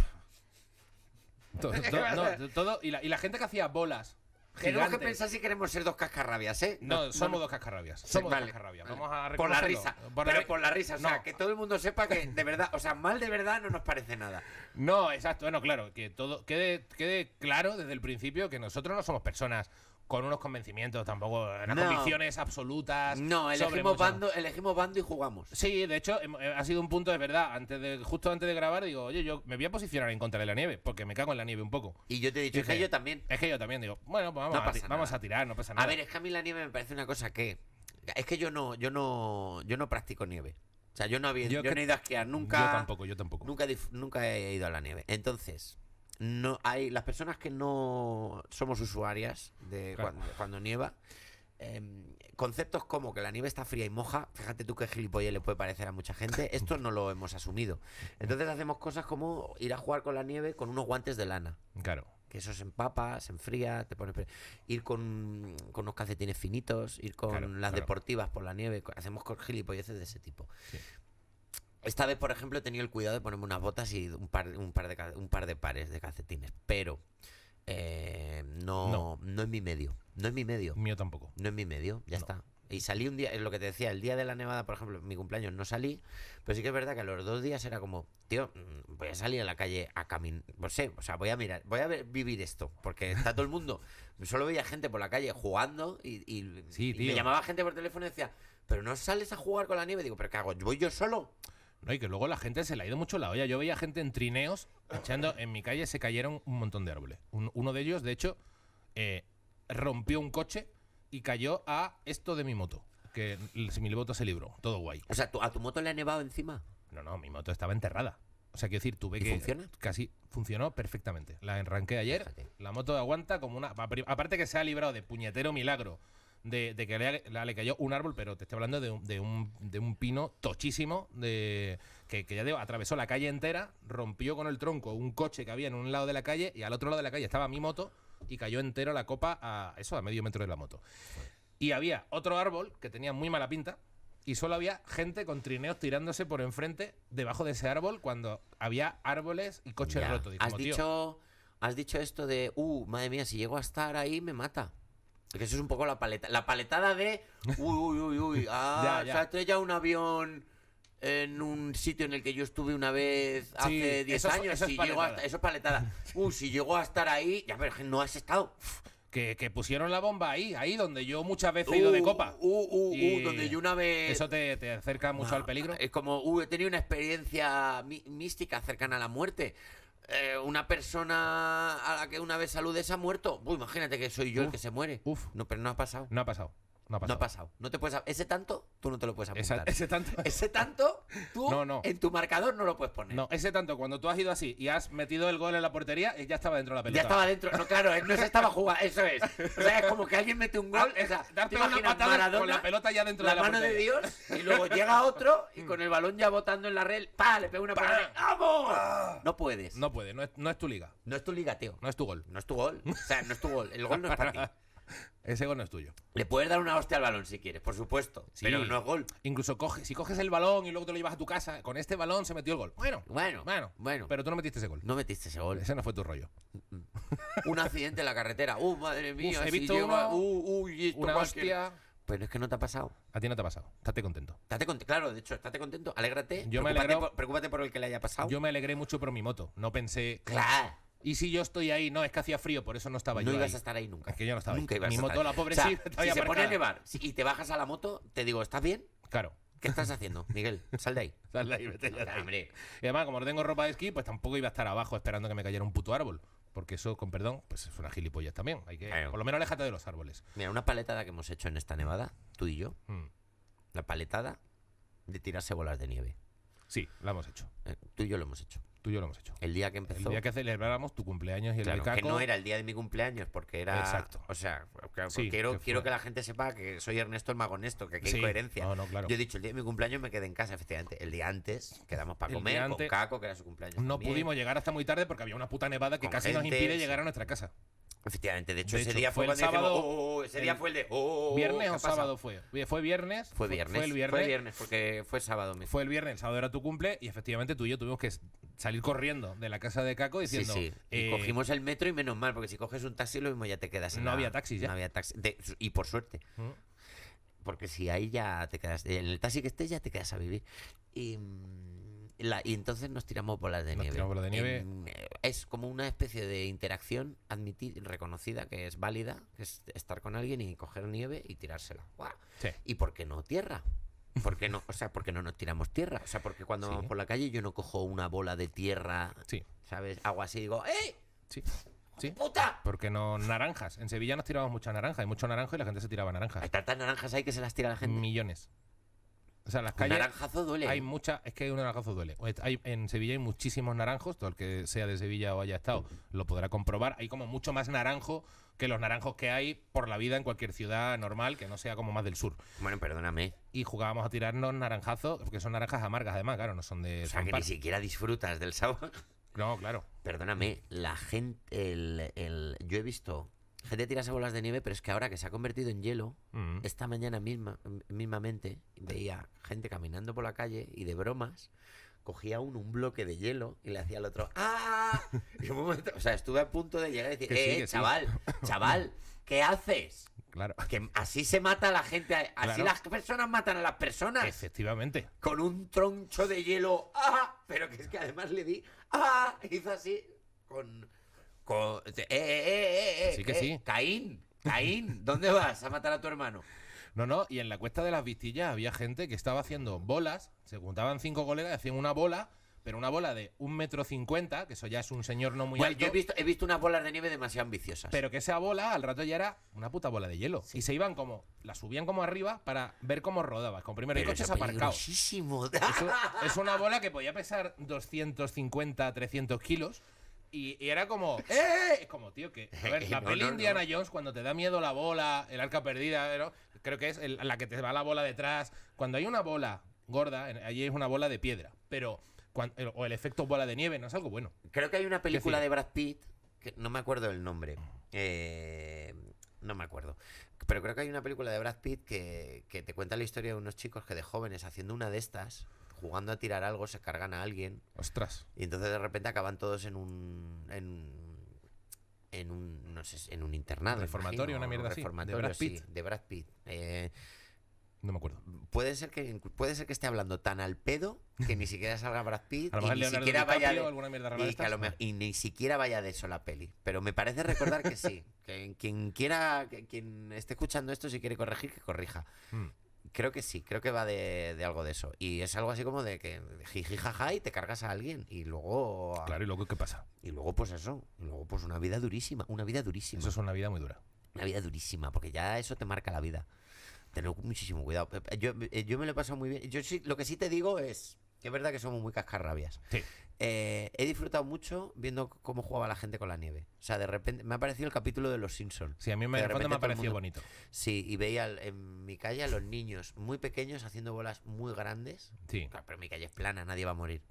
Speaker 2: todo, y la gente que hacía bolas tenemos que pensar si queremos ser dos cascarrabias, ¿eh? No, somos dos cascarrabias. Somos dos cascarrabias. Vamos a Por la risa. pero por la risa. O sea,
Speaker 1: que todo el mundo sepa que de verdad, o sea, mal de verdad no nos parece nada.
Speaker 2: No, exacto. Bueno, claro, que todo quede, quede claro desde el principio que nosotros no somos personas con unos convencimientos, tampoco en no. absolutas. No, elegimos bando, elegimos bando y jugamos. Sí, de hecho, eh, ha sido un punto, de verdad. Antes de, justo antes de grabar, digo, oye, yo me voy a posicionar en contra de la nieve, porque me cago en la nieve un poco. Y yo te he dicho, es que yo también. Es que yo también, digo, bueno, pues vamos, a, tirar, no pasa nada. A ver, es
Speaker 1: que a mí la nieve me parece una cosa que. Es que yo no, yo no, yo no practico nieve. O sea, yo no había, yo, no he ido a esquiar nunca. Yo tampoco, yo tampoco. Nunca, nunca he ido a la nieve. Entonces, no hay las personas que no somos usuarias de cuando, nieva em, conceptos como que la nieve está fría y moja, fíjate tú qué gilipollas le puede parecer a mucha gente, esto no lo hemos asumido. Entonces hacemos cosas como ir a jugar con la nieve con unos guantes de lana. Claro. Que eso se empapa, se enfría, te pone Ir con, unos calcetines finitos, ir con las deportivas por la nieve, hacemos gilipolleces de ese tipo. Sí. Esta vez, por ejemplo, he tenido el cuidado de ponerme unas botas y un par, un par, de, un par de pares de calcetines. Pero eh, no, no, es mi medio. No es mi medio. Mío tampoco. No es mi medio, ya está. Y salí un día, es lo que te decía, el día de la nevada, por ejemplo, mi cumpleaños no salí, pero sí que es verdad que a los dos días era como, tío, mm, voy a salir a la calle a caminar, no sé, o sea, voy a mirar, voy a ver, vivir esto, porque está todo el mundo, solo veía gente por la calle jugando
Speaker 2: y, me llamaba
Speaker 1: gente por teléfono y decía, pero no sales a jugar con la nieve, digo, pero ¿qué hago? ¿Voy yo
Speaker 2: solo? No, y que luego la gente se le ha ido mucho la olla. Yo veía gente en trineos echando. En mi calle se cayeron un montón de árboles. uno de ellos, de hecho, eh, rompió un coche y cayó a esto de mi moto. Que si mi moto se libró. Todo guay. O sea, ¿a tu moto le ha nevado encima? No, no, mi moto estaba enterrada. O sea, quiero decir, tuve que. ¿Funciona? Casi funcionó perfectamente. La arranqué ayer. La moto aguanta como una. Aparte que se ha librado de puñetero milagro de, que le, cayó un árbol, pero te estoy hablando de un, de un, pino tochísimo de, que, ya atravesó la calle entera, rompió con el tronco un coche que había en un lado de la calle y al otro lado de la calle estaba mi moto y cayó entero la copa a eso, a medio metro de la moto. Y había otro árbol que tenía muy mala pinta, y solo había gente con trineos tirándose por enfrente debajo de ese árbol cuando había árboles y coches rotos. has
Speaker 1: dicho, has dicho esto de, uh, madre mía, si llego a estar ahí me mata que eso es un poco la paleta, la paletada de, uy, uy, uy, uy, ah, ya, ha estrellado un avión en un sitio en el que yo estuve una vez hace 10 años, eso es eso paletada,
Speaker 2: uy, si llegó a estar ahí, ya, pero no has estado. Que, pusieron la bomba ahí, ahí donde yo muchas veces he ido de uh, copa. Uh, uh, uh, donde yo una vez. Eso te, acerca mucho ah, al peligro.
Speaker 1: Es como, uh, he tenido una experiencia mística cercana a la muerte. Eh, una persona a la que una vez saludes ha muerto. imagínate que soy yo el que se muere. No, pero no ha pasado. No ha pasado. No ha pasado. No
Speaker 2: te puedes, ese tanto
Speaker 1: tú no te lo puedes apuntar. ese
Speaker 2: tanto. ese tanto tú no, en tu marcador no lo puedes poner. No, ese tanto cuando tú has ido así y has metido el gol en la portería, eh, ya estaba dentro de la pelota. Ya estaba dentro. No, claro, eh, no se estaba jugando. Eso es. O sea, es como que alguien mete un ah,
Speaker 1: gol. Eh, o sea, una con la pelota ya dentro la de la mano de Dios y luego llega otro y mm. con el balón ya botando en la red, ¡pa!
Speaker 2: Le pega una parada. ¡Vamos! Ah. No puedes. No puedes. No es, no es tu liga. No es tu liga, No es tu gol. No es tu gol. O sea, no es tu gol. El gol no es para ti. Ese gol no es tuyo. Le puedes dar una hostia al balón si quieres, por supuesto. Pero no es gol. Incluso coges si coges el balón y luego te lo llevas a tu casa, con este balón se metió el gol. Bueno, bueno, bueno. Pero tú no metiste ese gol. No metiste ese gol. Ese no fue tu rollo. Un accidente en la carretera. Uh, madre mía. he visto uh,
Speaker 1: una hostia.
Speaker 2: Pero es que no te ha pasado. A ti no te ha pasado. Estate contento.
Speaker 1: contento. Claro, de hecho, estate contento. Alégrate. Yo me alegré.
Speaker 2: por el que le haya pasado. Yo me alegré mucho por mi moto. No pensé. Claro. Y si yo estoy ahí, no, es que hacía frío, por eso no estaba yo. No ibas a estar ahí nunca. Es que yo no estaba nunca Mi moto, la pobre, Si se pone a nevar y te bajas a la moto, te digo, ¿estás bien? Claro. ¿Qué estás haciendo, Miguel? Sal de ahí. Sal de ahí, vete Y además, como no tengo ropa de esquí, pues tampoco iba a estar abajo esperando que me cayera un puto árbol. Porque eso, con perdón, pues es una gilipollas también. Hay que, Por lo menos aléjate de los árboles. Mira, una
Speaker 1: paletada que hemos hecho en esta nevada, tú y yo. Mm. La paletada de tirarse bolas de nieve. Sí, la hemos hecho. Eh, tú y yo lo hemos hecho lo hemos hecho. El día que empezó. El día que
Speaker 2: celebrábamos tu cumpleaños y el que no era el
Speaker 1: día de mi cumpleaños, porque era. Exacto. O sea, quiero, que quiero que la gente sepa que soy Ernesto el magonesto que aquí hay coherencia. Yo he dicho, el día de mi cumpleaños me quedé en casa, efectivamente. El día antes quedamos para comer con Caco,
Speaker 2: que era su cumpleaños. No pudimos llegar hasta muy tarde porque había una puta nevada que casi nos impide llegar a nuestra casa.
Speaker 1: Efectivamente, de hecho, ese día fue, el sábado. ese día fue
Speaker 2: el de. Oh, ¿Viernes o sábado fue? ¿Fue viernes? Fue viernes. Fue el viernes. Fue viernes
Speaker 1: porque fue
Speaker 2: sábado mismo. Fue el viernes, sábado era tu cumple y efectivamente tú y yo tuvimos que salir corriendo de la casa de Caco diciendo. Sí, y eh, cogimos
Speaker 1: el metro y menos mal, porque si coges un taxi lo mismo ya te quedas. En no había taxis ya. No había taxi. y por suerte. Mm. Porque si ahí ya te quedas. En el taxi que estés ya te quedas a vivir. Y. Mm, y entonces nos tiramos bolas de nieve. Eh, es como una especie de interacción Admitir, reconocida, que es válida, que es estar con alguien y coger nieve y tirársela. ¿Y por qué no tierra? ¿Por no, o sea, porque no nos tiramos tierra?
Speaker 2: O sea, porque cuando vamos por la calle yo no cojo una bola de tierra, ¿sabes? Hago así y digo, ¡eh! ¡Puta! Porque no naranjas. En Sevilla nos tirábamos mucha naranja, hay mucho naranja y la gente se tiraba naranjas. Hay tantas naranjas ahí que se las tira la gente. Millones. O sea, las calles. Un naranjazo duele. Hay mucha... Es que un naranjazo duele. en Sevilla hay muchísimos naranjos. Todo el que sea de Sevilla o haya estado lo podrá comprobar. Hay como mucho más naranjo que los naranjos que hay por la vida en cualquier ciudad normal que no sea como más del sur.
Speaker 1: Bueno, perdóname.
Speaker 2: Y jugábamos a tirarnos naranjazos, porque son naranjas amargas, además, claro, no son de. O sea, que ni siquiera
Speaker 1: disfrutas del sabor. No, claro. Perdóname, la gente. El, yo he visto gente tirase bolas de nieve, pero es que ahora que se ha convertido en hielo, mm. esta mañana misma, mismamente veía gente caminando por la calle y de bromas cogía uno un bloque de hielo y le hacía al otro ¡Ah! o sea, estuve a punto de llegar y decir, eh, chaval, chaval, ¿qué haces? Claro. Que así se mata a la gente, así las personas matan a las personas. Efectivamente. Con un troncho de hielo, ¡ah! Pero que es que además le di, ¡ah! Hizo así con
Speaker 2: eh, eh, eh, eh, sí que sí. Caín, Caín, ¿dónde vas a matar a tu hermano? No, no, y en la cuesta de las Vistillas había gente que estaba haciendo bolas, se juntaban cinco colegas y hacían una bola, pero una bola de un metro cincuenta, que eso ya es un señor no muy alto. Yo he visto, he visto unas bolas de nieve demasiado ambiciosas. Pero que esa bola al rato ya era una puta bola de hielo. Y se iban como, la subían como arriba para ver cómo rodaba. Con primero el coche Es, es una bola que podía pesar 250, 300 kilos y, era como, eh, eh, ¡eh! Es como, tío, que. A ver, la peli Indiana Jones, cuando te da miedo la bola, el arca perdida, creo que es la que te va la bola detrás. Cuando hay una bola gorda, allí es una bola de piedra. Pero. o el efecto bola de nieve, no es algo bueno. Creo que hay una película de Brad
Speaker 1: Pitt, que no me acuerdo el nombre. Eh, no me acuerdo. Pero creo que hay una película de Brad Pitt que, que te cuenta la historia de unos chicos que de jóvenes haciendo una de estas jugando a tirar algo se cargan a alguien. Ostras. Y entonces de repente acaban todos en un. En, en un. No sé, en un internado. Reformatorio, una mierda así. De Brad Pitt. Eh, no me acuerdo. Puede ser que puede ser que esté hablando tan al pedo que ni siquiera salga Brad Pitt y ni siquiera vaya de, y ni siquiera vaya de eso la peli. Pero me parece recordar que sí. Que quien quiera, quien esté escuchando esto si quiere corregir que corrija. Hmm. Creo que sí, creo que va de, algo de eso. Y es algo así como de que jiji jaja y te cargas a alguien. Y luego. Claro, y luego qué pasa. Y luego, pues eso. Y luego, pues una vida durísima. Una vida durísima. Eso es una vida muy dura. Una vida durísima, porque ya eso te marca la vida. Tener muchísimo cuidado. Yo, yo me lo he pasado muy bien. Yo sí, lo que sí te digo es es verdad que somos muy cascarrabias. Sí. Eh, he disfrutado mucho viendo cómo jugaba la gente con la nieve. O sea, de repente me ha parecido el capítulo de Los Simpsons. Sí, a mí me, de repente me ha parecido bonito. Sí, y veía en mi calle a los niños muy pequeños haciendo bolas muy grandes. Sí. pero mi calle es plana, nadie va a morir.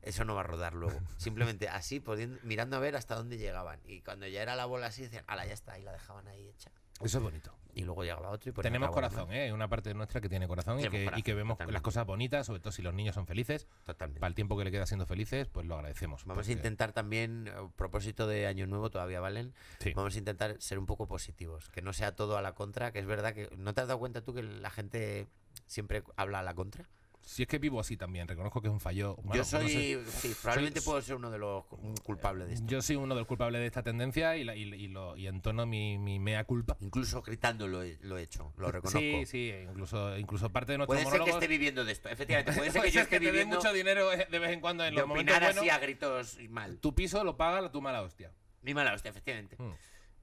Speaker 1: Eso no va a rodar luego. Simplemente así, mirando a ver hasta dónde llegaban. Y cuando ya era la bola así, decían, ala, ya está, y la dejaban ahí hecha. Eso es bonito y luego llegaba otro pues, Tenemos corazón,
Speaker 2: ¿eh? una parte nuestra que tiene corazón, y que, vemos las cosas bonitas, sobre todo si los niños son felices. Totalmente. Para el tiempo que le queda siendo felices, pues lo agradecemos. Vamos a intentar
Speaker 1: también, a eh, propósito de Año Nuevo, todavía valen, vamos a intentar ser un poco positivos, que no sea todo a la contra, que es verdad que no te has dado cuenta tú que la gente siempre habla a la contra si es que vivo así también,
Speaker 2: reconozco que es un fallo. yo soy, sí, probablemente puedo ser uno de los culpables de esto. Yo soy uno de los culpables de esta tendencia y, y, entono mi, mi, mea culpa. Incluso gritando lo he, hecho, lo reconozco. Sí, sí, incluso, incluso parte de nuestro Puede ser que esté viviendo de esto, efectivamente. Puede, ser que, yo esté te viviendo... mucho dinero de vez en cuando en los momentos así a gritos y mal. Tu piso lo paga tu mala hostia. Mi mala hostia, efectivamente. Mm.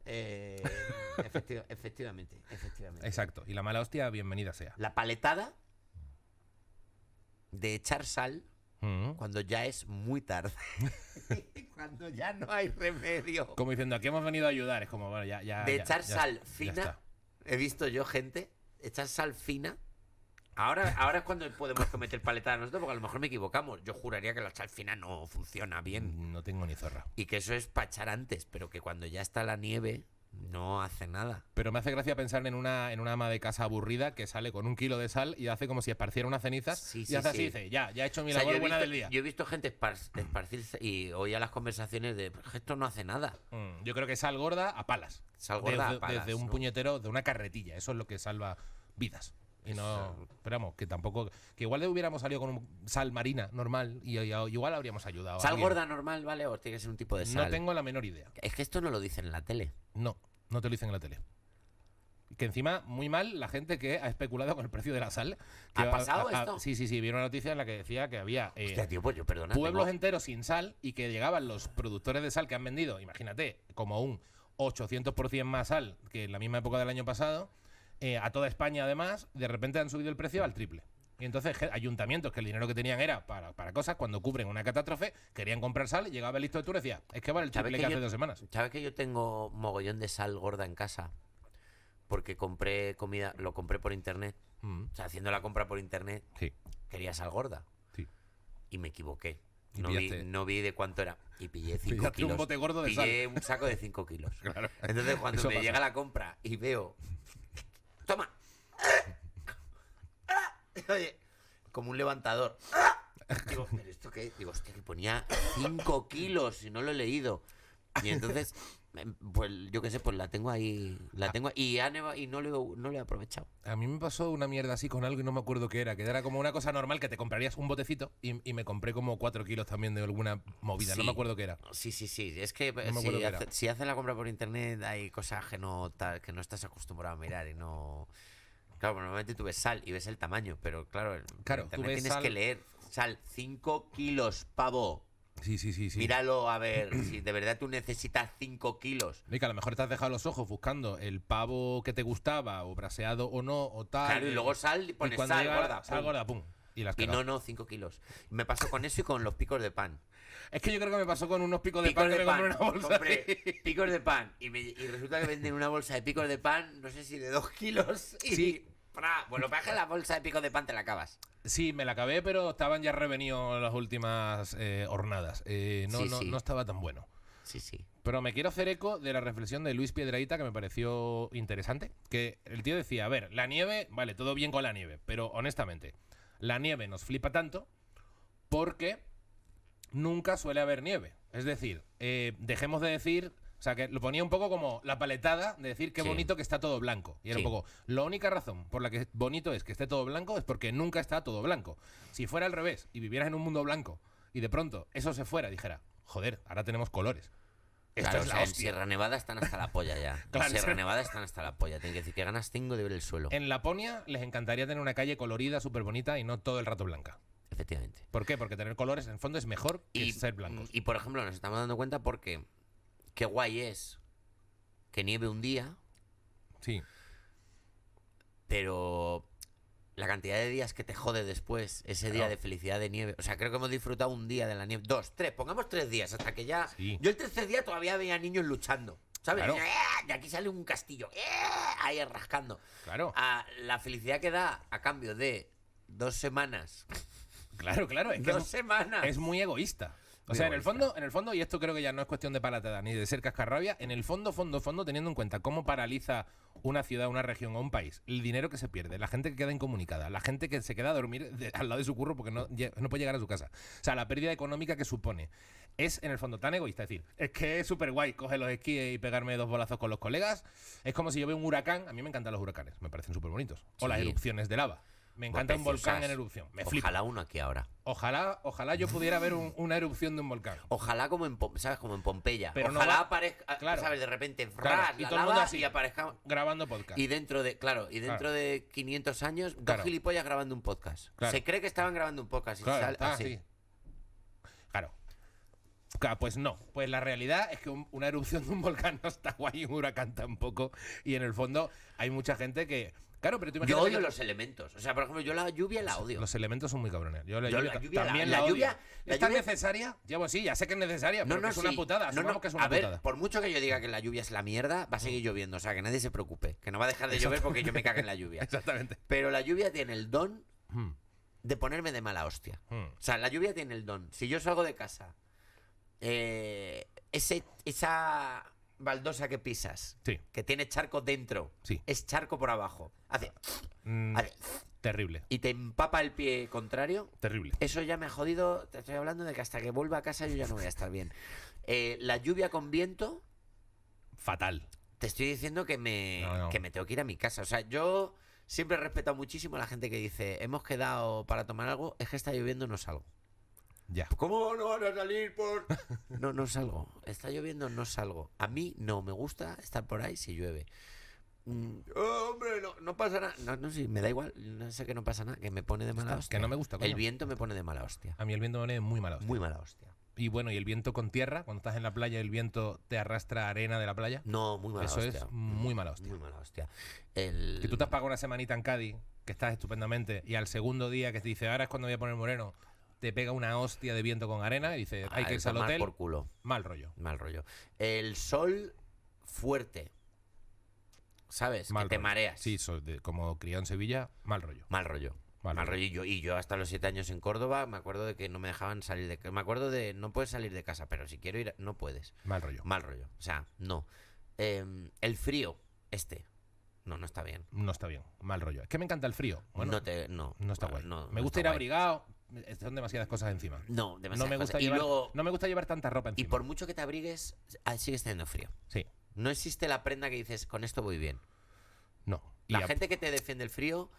Speaker 2: Eh, efectivamente, efectivamente. Exacto. Y la mala hostia, bienvenida sea. La paletada de echar sal mm. cuando ya es muy tarde.
Speaker 1: cuando ya no hay
Speaker 2: remedio. Como diciendo, aquí hemos venido a ayudar. Es como, bueno, ya. ya de echar sal fina. He visto yo gente
Speaker 1: echar sal fina. Ahora, ahora es cuando podemos cometer paletadas nosotros, porque a lo mejor me equivocamos. Yo juraría que la sal fina no funciona bien.
Speaker 2: No tengo ni zorra.
Speaker 1: Y que eso es pachar
Speaker 2: antes, pero que cuando ya está la nieve,
Speaker 1: no hace nada.
Speaker 2: Pero me hace gracia pensar en una, ama de casa aburrida que sale con un kilo de sal y hace como si esparciera una ceniza y hace así dice, ya, ya he hecho mi labor buena del día.
Speaker 1: Yo he visto gente esparcirse y oía las conversaciones de, esto no
Speaker 2: hace nada. Mm, yo creo que sal gorda a palas. Sal gorda desde, a palas, un puñetero, de una carretilla. Eso es lo que salva vidas. Y no, esperamos, que tampoco, que igual le hubiéramos salido con sal marina normal y, igual habríamos ayudado. ¿Sal gorda
Speaker 1: normal, vale? ¿O tiene
Speaker 2: que ser un tipo de sal? No tengo la menor idea. Es que esto no lo dicen en la tele. No, no te lo dicen en la tele. Que encima, muy mal, la gente que ha especulado con el precio de la sal. ¿Ha pasado esto? Sí, sí, sí. Vi una noticia en la que decía que había eh,
Speaker 1: pues pueblos
Speaker 2: enteros sin sal y que llegaban los productores de sal que han vendido, imagínate, como un 800% más sal que en la misma época del año pasado eh, a toda España además, de repente han subido el precio al triple. Y entonces ayuntamientos que el dinero que tenían era para, para cosas, cuando cubren una catástrofe, querían comprar sal y llegaba el listo de Tour y decía, es que vale el triple que, hace dos semanas.
Speaker 1: ¿Sabes que yo tengo mogollón de sal gorda en casa? Porque compré comida, lo compré por internet. Mm. O sea, haciendo la compra por internet, quería sal gorda. Y me equivoqué. no, vi, de cuánto era. Y pillé 5 kilos. un bote gordo de pillé un saco de 5 kilos. Entonces, cuando me llega la compra y veo Toma. Oye, como un levantador. Digo, ¿pero esto qué? Digo, hostia, que ponía 5 kilos y no lo he leído. Y entonces Em, pues yo qué sé, pues la tengo ahí, la ah. tengo y, y no, le, no le he aprovechado.
Speaker 2: A mí me pasó una mierda así con algo y no me acuerdo qué era, que era como una cosa normal que te comprarías un botecito y, me compré como Cuatro kilos también de alguna movida, no me acuerdo qué era.
Speaker 1: Sí, sí, sí, es que, si, haces la compra por internet hay cosas que no, que no estás acostumbrado a mirar y no... Claro, pues normalmente tú ves sal y ves el tamaño, pero claro, claro tienes que leer sal 5 kilos, pavo.
Speaker 2: Sí, sí, sí, sí. Míralo a ver si
Speaker 1: de verdad tú necesitas 5 kilos.
Speaker 2: Y a lo mejor te has dejado los ojos buscando el pavo que te gustaba, o braseado o no, o tal. Claro, y luego sal y pones sal, gorda, sal, pum. gorda, pum.
Speaker 1: Y, las y no, no, 5 kilos. Me pasó con eso y con los picos de pan. Es que yo creo que me pasó con unos picos de pan de pan. picos de pan. Y, resulta que venden una bolsa de picos de pan, no sé si de 2 kilos. Y... Sí, bueno, pues para la bolsa de pico de pan te la acabas.
Speaker 2: Sí, me la acabé, pero estaban ya revenidos las últimas eh, hornadas. Eh, no, no, estaba tan bueno. Sí, sí. Pero me quiero hacer eco de la reflexión de Luis Piedraíta que me pareció interesante. Que el tío decía, a ver, la nieve, vale, todo bien con la nieve, pero honestamente, la nieve nos flipa tanto porque nunca suele haber nieve. Es decir, eh, dejemos de decir o sea, que lo ponía un poco como la paletada de decir qué bonito que está todo blanco. Y era un poco, la única razón por la que es bonito es que esté todo blanco es porque nunca está todo blanco. Si fuera al revés y vivieras en un mundo blanco y de pronto eso se fuera, dijera, joder, ahora tenemos colores. Esto es en Sierra Nevada están hasta la
Speaker 1: polla ya. en Sierra Nevada están hasta la polla. Tienen que decir qué ganas tengo de ver el suelo.
Speaker 2: En Laponia les encantaría tener una calle colorida, súper bonita y no todo el rato blanca. Efectivamente. ¿Por qué? Porque tener colores en fondo es mejor que y, ser blancos. Y por ejemplo, nos estamos dando cuenta porque
Speaker 1: qué guay es que nieve un día. Sí. Pero la cantidad de días que te jode después, ese día de felicidad de nieve. O sea, creo que hemos disfrutado un día de la nieve. Dos, tres, pongamos tres días, hasta que ya. Yo el tercer día todavía veía niños luchando. ¿Sabes? Eh, de aquí sale un castillo. Eh", ahí rascando.
Speaker 2: Claro. la felicidad que da a cambio de dos semanas. Claro, claro. Es dos que semanas. Es muy egoísta. O sea, en el fondo, en el fondo, y esto creo que ya no es cuestión de palatada ni de ser cascarrabia, en el fondo, fondo, fondo, teniendo en cuenta cómo paraliza una ciudad, una región o un país, el dinero que se pierde, la gente que queda incomunicada, la gente que se queda a dormir al lado de su curro porque no, puede llegar a su casa. O sea, la pérdida económica que supone. Es en el fondo tan egoísta, es decir, es que es súper guay coger los esquíes y pegarme dos bolazos con los colegas. Es como si yo veo un huracán, a mí me encantan los huracanes, me parecen súper bonitos. O las erupciones de lava. Me encanta un volcán en erupción. ojalá uno aquí ahora. Ojalá, ojalá yo pudiera ver una erupción de un volcán. Ojalá como en, ¿sabes? Como en Pompeya. Pero ojalá no
Speaker 1: aparezca, claro. ¿sabes? De repente, y todo el y aparezca... Grabando podcast. Y dentro de, claro, y dentro de 500 años, dos gilipollas grabando un podcast. Se cree que estaban grabando un podcast. Ah, así.
Speaker 2: Claro, pues no, pues la realidad es que una erupción de un volcán no está guay, un huracán tampoco. Y en el fondo hay mucha gente que. Claro, pero tú Yo odio los
Speaker 1: elementos. O sea, por ejemplo, yo la lluvia la odio.
Speaker 2: Los elementos son muy cabrones. Yo la, también la, lluvia. ¿está necesaria? Llevo sí ya sé que es necesaria, pero no, es una putada. No, no, es una
Speaker 1: por mucho que yo diga que la lluvia es la mierda, va a seguir lloviendo. O sea, que nadie se preocupe. Que no va a dejar de llover porque yo me cago en la lluvia. Exactamente. Pero la lluvia tiene el don hmm. de ponerme de mala hostia. Hmm. O sea, la lluvia tiene el don. Si yo salgo de casa eh, esa baldosa que pisas, que tiene charco dentro, es charco por abajo.
Speaker 2: Mm, hace, Terrible.
Speaker 1: Y te empapa el pie contrario. Terrible. Eso ya me ha jodido. Te estoy hablando de que hasta que vuelva a casa yo ya no voy a estar bien. Eh, la lluvia con viento. Fatal. Te estoy diciendo que me, me tengo que ir a mi casa. O sea, yo siempre he respetado muchísimo a la gente que dice, hemos quedado para tomar algo, es que está lloviendo, no salgo. Ya. ¿Cómo no van a salir por.? no, no salgo. Está lloviendo, no salgo. A mí no me gusta estar por ahí si llueve. Mm. hombre, no, no
Speaker 2: pasa nada. No, no, sí, me da igual. No sé que no pasa nada, que me pone de mala hostia. Que no me gusta. El viento me pone de mala hostia. A mí el viento me pone muy mala hostia. Muy mala hostia. Y bueno, ¿y el viento con tierra? Cuando estás en la playa, ¿el viento te arrastra arena de la playa? No, muy mala hostia. Eso es muy mala hostia. Muy mala hostia. Que tú te has pagado una semanita en Cádiz, que estás estupendamente, y al segundo día que te dice, ahora es cuando voy a poner moreno, te pega una hostia de viento con arena y dice hay ah, que irse al hotel. Por culo. Mal rollo.
Speaker 1: Mal rollo. El sol fuerte.
Speaker 2: ¿Sabes? que te mareas. Sí, como criado en Sevilla, mal rollo. Mal rollo. Mal, rollo. Y yo, hasta los siete años en Córdoba me
Speaker 1: acuerdo de que no me dejaban salir de casa. Me acuerdo de no puedes salir de casa, pero si quiero ir, no puedes. Mal rollo. Mal rollo. O sea, no. Em, el frío, este. No, no está bien.
Speaker 2: No está bien. Mal rollo. Es que me encanta el frío. Bueno, no, te, no, no está bueno, me gusta ir abrigado, son demasiadas cosas encima. No, me gusta Llevar, no me gusta llevar tanta ropa encima. Y por mucho que te abrigues, ah,
Speaker 1: sigues teniendo frío. Sí. No existe la prenda que dices, con esto voy bien.
Speaker 2: No. La gente
Speaker 1: que te defiende el frío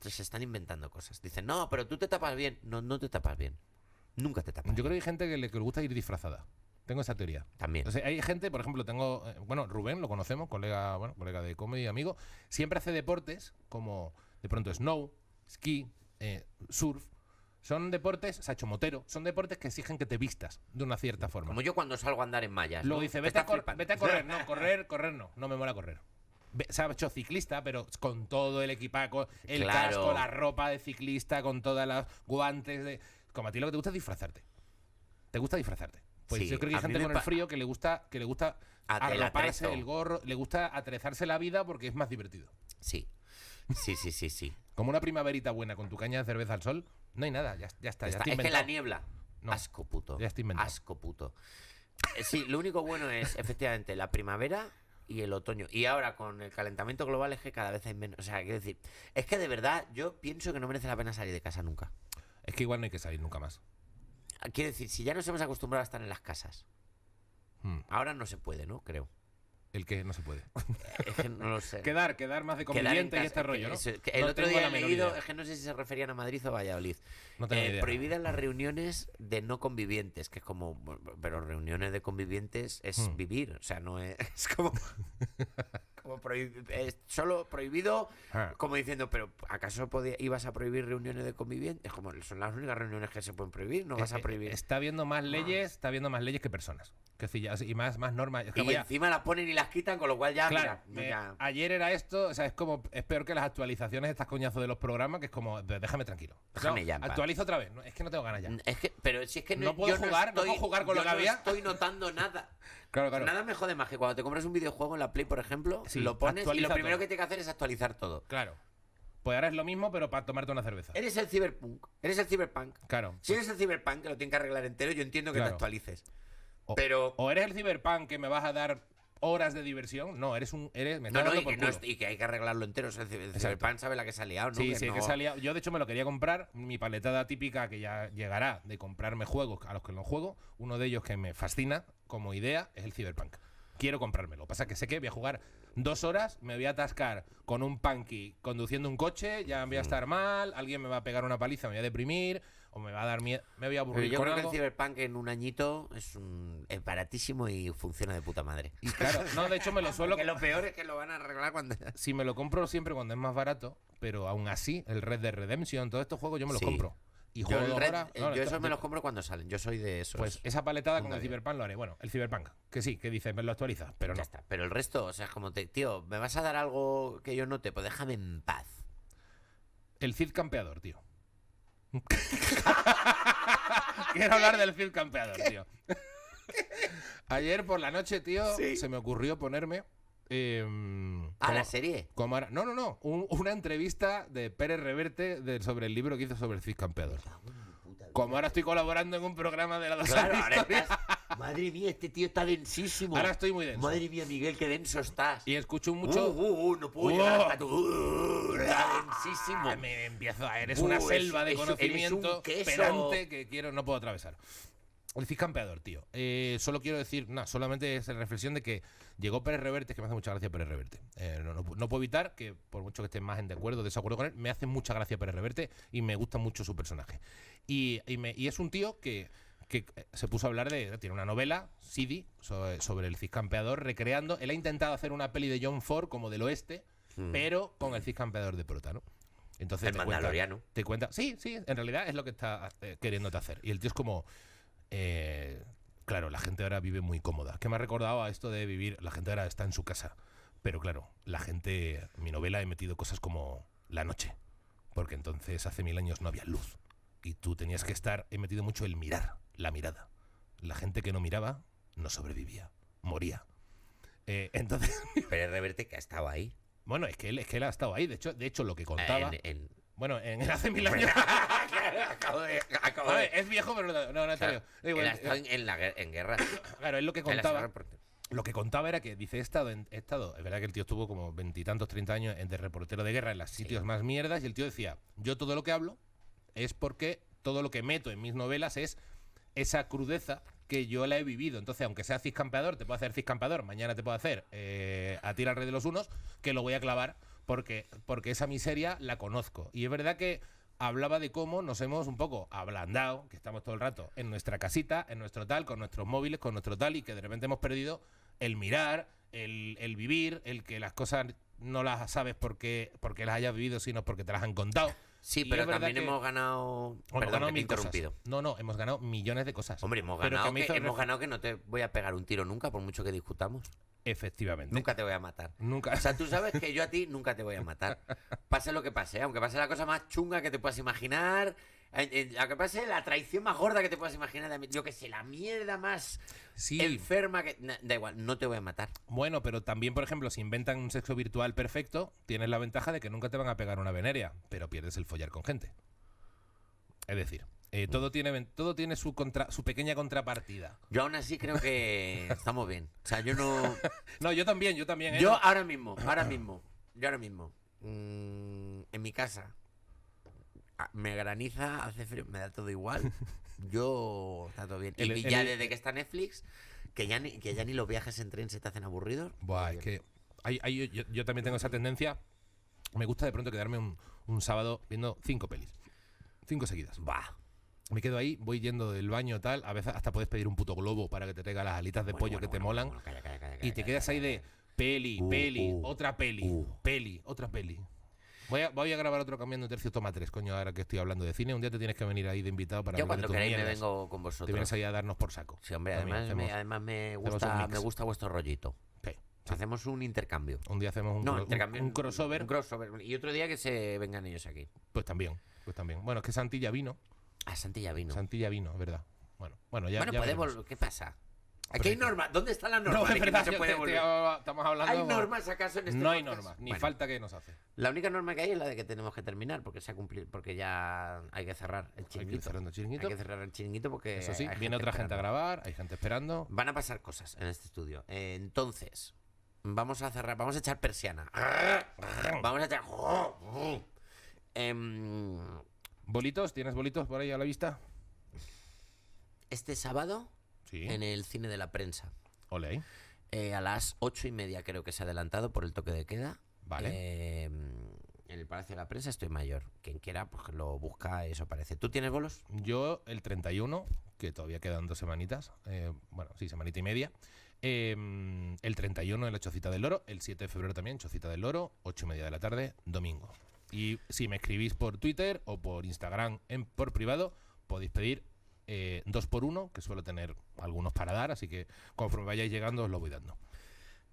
Speaker 1: pues, se están inventando cosas. Dicen, no, pero tú te tapas bien. No, no te tapas
Speaker 2: bien. Nunca te tapas. Yo creo que hay gente que le, gusta ir disfrazada. Tengo esa teoría. También. hay gente, por ejemplo, tengo. Eh, bueno, Rubén, lo conocemos, colega, colega de comedy, amigo. Siempre hace deportes como de pronto snow, ski, eh, surf. Son deportes, Sacho Motero, son deportes que exigen que te vistas de una cierta forma. Como yo cuando salgo a andar en mallas. Lo dice, vete a, correr, no, correr, correr no, no me mola correr se ha hecho ciclista, pero con todo el equipaco, el casco, la ropa de ciclista, con todas las guantes de. Como a ti lo que te gusta es disfrazarte. Te gusta disfrazarte. Pues yo creo que hay gente con el frío que le gusta, que le gusta arroparse el gorro, le gusta atrezarse la vida porque es más divertido. Sí,
Speaker 1: Sí, sí, sí, sí.
Speaker 2: Como una primaverita buena con tu caña de cerveza al sol, no hay nada, ya, está. Ya está. es que la niebla. asco puto. Ya está Asco puto.
Speaker 1: Eh, sí, lo único bueno es, efectivamente, la primavera y el otoño. Y ahora con el calentamiento global es que cada vez hay menos. O sea, quiero decir, es que de verdad yo pienso que no merece la pena salir de casa nunca. Es que igual no hay que salir nunca más. Quiero decir, si ya nos hemos acostumbrado a estar en las casas, hmm. ahora no se
Speaker 2: puede, ¿no? Creo. ¿El que No se puede. no lo sé. quedar, quedar más de conviviente y este rollo, ¿no? el otro día he leído, es
Speaker 1: que no sé si se referían a Madrid o a Valladolid. No eh, Prohibidas las reuniones de no convivientes, que es como. Pero reuniones de convivientes es hmm. vivir, o sea, no es, como. es solo prohibido, ah. como diciendo, pero ¿acaso podía, ibas a prohibir reuniones de convivientes? Como son las únicas reuniones que se pueden
Speaker 2: prohibir, no eh, vas a eh, prohibir. Está viendo más leyes, está habiendo más leyes que personas y más, más normas. encima las ponen y las quitan, con lo cual ya, Ayer era esto, o sea, es como, es peor que las actualizaciones estas coñazos de los programas, que es como, déjame tranquilo. Actualizo otra vez,
Speaker 1: es que no tengo ganas ya. Mm, pero si es que no, puedo jugar, no, estoy, puedo jugar con lo que no estoy notando nada. claro, claro. Nada me jode más que cuando te compras un videojuego en la Play, por ejemplo, si lo pones y lo primero que tienes que hacer es actualizar todo.
Speaker 2: Claro. Pues ahora es lo mismo, pero para tomarte una cerveza. Eres el cyberpunk. Eres el cyberpunk. Claro. Si eres pues el cyberpunk, que lo tienes que arreglar entero, yo entiendo que te actualices. O, pero... o eres el ciberpunk que me vas a dar horas de diversión. No, eres un. Eres, no, no, y, que hay que arreglarlo entero. el ciberpunk sabe la que se ha liado, ¿no? Sí, sí, que se ha Yo, de hecho, me lo quería comprar. Mi paletada típica que ya llegará de comprarme juegos a los que no juego. Uno de ellos que me fascina como idea es el Cyberpunk. Quiero comprármelo. Pasa que sé que voy a jugar dos horas, me voy a atascar con un punky conduciendo un coche, ya voy a mm. estar mal, alguien me va a pegar una paliza, me voy a deprimir o me va a dar miedo, me voy a aburrir. yo creo que el Cyberpunk en un añito
Speaker 1: es, un, baratísimo y funciona de puta
Speaker 2: madre. Y claro, no, de hecho me lo suelo. que lo peor es que lo van a arreglar cuando. si me lo compro siempre cuando es más barato, pero aún así, el Red de Redemption, todos estos juegos yo me los compro. Y juego eh, yo, yo esos me los compro cuando salen, yo soy de esos. Pues esa paletada con el Cyberpunk lo haré. Bueno, el Cyberpunk, que sí, que dice, me lo actualiza, pero no.
Speaker 1: está. Pero el resto, o sea, es como, te, tío, ¿me vas a dar algo que yo no te, Pues déjame en paz.
Speaker 2: El Cid Campeador, tío. Quiero hablar del film campeador, tío. Ayer por la noche, tío, se me ocurrió ponerme. Em, ¿A la serie? no, no, no. una entrevista de Pérez Reverte sobre el libro que hizo sobre el Cid campeador. Como ahora estoy colaborando en un programa de la dos. Madre mía, este tío está densísimo. Ahora estoy muy denso. Madre mía, Miguel, qué denso estás. Y escucho mucho. Uh, uh, uh, no puedo llegar oh. hasta tu. está densísimo. Ah, me empiezo a. Eres una selva de conocimiento un que quiero, no puedo atravesar. El campeador, tío. Eh, solo quiero decir, nada, solamente es la reflexión de que llegó Pérez Reverte, que me hace mucha gracia Pérez Reverte. Eh, no, puedo evitar que, por mucho que esté más en de acuerdo desacuerdo con él, me hace mucha gracia Pérez Reverte y me gusta mucho su personaje. Y, es un tío que, eh, se puso a hablar de. Tiene una novela, CD, sobre, el ciscampeador, recreando. Él ha intentado hacer una peli de John Ford, como del oeste, mm. pero con el ciscampeador de prota, ¿no? Entonces el te, mandaloriano. Cuenta, te cuenta, sí, sí, en realidad es lo que está queriéndote hacer. Y el tío es como, eh, claro, la gente ahora vive muy cómoda. qué me ha recordado a esto de vivir, la gente ahora está en su casa. Pero claro, la gente, mi novela he metido cosas como la noche, porque entonces hace mil años no había luz. Y tú tenías que estar, he metido mucho el mirar, la mirada. La gente que no miraba no sobrevivía, moría. Eh, entonces... Pero es Reverte que ha estado ahí. Bueno, es que él, es que él ha estado ahí. De hecho, de hecho lo que contaba... Bueno, en... Bueno, hace mil años acabo de,
Speaker 1: es viejo, pero no, no, no no. Eh, en, guerra. Claro, es lo que contaba.
Speaker 2: Lo que contaba era que, dice, he estado, en, estado, es verdad que el tío estuvo como veintitantos, treinta años de reportero de guerra en los sitios más mierdas, y el tío decía, yo todo lo que hablo es porque todo lo que meto en mis novelas es esa crudeza que yo la he vivido. Entonces, aunque sea ciscampeador, te puedo hacer ciscampeador, mañana te puedo hacer eh, a tirar red de los unos, que lo voy a clavar porque, porque esa miseria la conozco. Y es verdad que hablaba de cómo nos hemos un poco ablandado, que estamos todo el rato en nuestra casita, en nuestro tal, con nuestros móviles, con nuestro tal, y que de repente hemos perdido el mirar, el, vivir, el que las cosas no las sabes porque, porque las hayas vivido, sino porque te las han contado. Sí, pero también hemos ganado. ganado interrumpido. No, no, hemos ganado millones de cosas. Hombre, hemos ganado, que, hemos ganado que no te voy a pegar un tiro nunca, por mucho que discutamos.
Speaker 1: Efectivamente. Nunca te voy a matar. Nunca. O sea, tú sabes que yo a ti nunca te voy a matar. Pase lo que pase, aunque pase la cosa más chunga que te puedas imaginar eh, eh, lo que pasa la traición más gorda que te
Speaker 2: puedas imaginar. Yo que sé, la mierda más sí. enferma que. da igual, no te voy a matar. Bueno, pero también, por ejemplo, si inventan un sexo virtual perfecto, tienes la ventaja de que nunca te van a pegar una venerea pero pierdes el follar con gente. Es decir, eh, todo tiene, todo tiene su, su pequeña contrapartida. Yo aún así creo que estamos bien. O sea, yo no. no, yo también, yo también. Yo ahora mismo, ahora mismo, yo ahora
Speaker 1: mismo. Mm, en mi casa, me graniza, hace frío, me da todo igual. Yo está todo bien. y ya desde que está Netflix, que ya ni, los viajes en tren
Speaker 2: se te hacen aburridos. es que yo, también tengo esa tendencia. Me gusta de pronto quedarme un, sábado viendo cinco pelis. Cinco seguidas. Me quedo ahí, voy yendo del baño tal. A veces hasta puedes pedir un puto globo para que te tenga las alitas de pollo que te molan. y te quedas ahí de peli, uh, uh, uh. peli, otra peli, peli, otra peli. Voy a, grabar otro cambiando tercio toma tres, coño, ahora que estoy hablando de cine. Un día te tienes que venir ahí de invitado para Yo cuando queráis me vengo con vosotros. Te vienes ahí a darnos por saco. Sí, hombre, además, me, me gusta vuestro rollito. Hacemos un intercambio. Un día hacemos un,
Speaker 1: crossover. crossover. Y otro día que se vengan ellos aquí.
Speaker 2: Pues también, pues también. Bueno, es que Santilla vino. Ah, Santilla vino. Santilla vino, verdad. Bueno, bueno, ya. Bueno, podemos.
Speaker 1: ¿Qué pasa? Aquí hay normas. ¿Dónde está la norma? No, se puede estamos hablando. ¿Hay normas
Speaker 2: acaso en este No hay normas, ni falta que nos hace. La única
Speaker 1: norma que hay es la de que tenemos que terminar, porque se ha cumplido, porque ya hay que cerrar el chiringuito. Hay que, cerrar el chiringuito porque. Eso sí, viene otra gente a grabar, hay gente esperando. Van a pasar cosas en este estudio. entonces, vamos a cerrar, vamos a echar persiana. Vamos a echar.
Speaker 2: Em, ¿Bolitos? ¿Tienes bolitos por ahí a la vista? Este sábado
Speaker 1: en el cine de la prensa. Ole. Eh, a las ocho y media creo que se ha adelantado por el toque de queda. Vale. Em, en el
Speaker 2: Palacio de la Prensa estoy mayor. Quien quiera, pues lo busca, eso parece. ¿Tú tienes bolos? Yo el 31, que todavía quedan dos semanitas, eh, bueno, sí, semanita y media. Em, el 31 en la Chocita del Loro, el 7 de febrero también, Chocita del Loro, ocho y media de la tarde, domingo. Y si me escribís por Twitter o por Instagram en, por privado, podéis pedir eh, dos por uno, que suelo tener algunos para dar, así que conforme vayáis llegando os lo voy dando.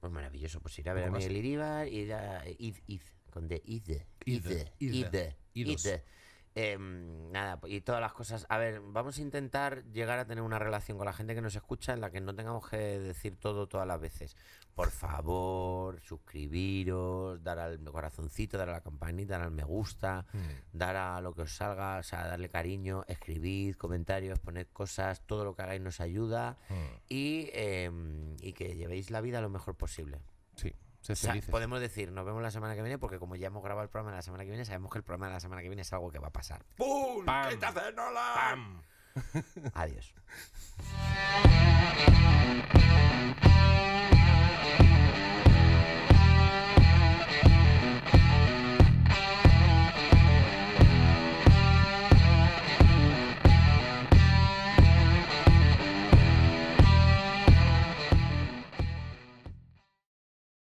Speaker 2: Pues maravilloso, pues ir a ver a Miguel Iribar,
Speaker 1: y a Id, Id, con de Id, Id, Id, Id, Em, nada, y todas las cosas. A ver, vamos a intentar llegar a tener una relación con la gente que nos escucha en la que no tengamos que decir todo todas las veces. Por favor, suscribiros, dar al corazoncito, dar a la campanita, dar al me gusta, mm. dar a lo que os salga, o sea, darle cariño, escribid comentarios, poned cosas, todo lo que hagáis nos ayuda mm. y, em, y que llevéis la vida lo mejor posible. Sí. O podemos decir, nos vemos la semana que viene, porque como ya hemos grabado el programa de la semana que viene, sabemos que el programa de la semana que viene es algo que va a pasar.
Speaker 2: ¡Pum! ¡Pam!
Speaker 1: Adiós.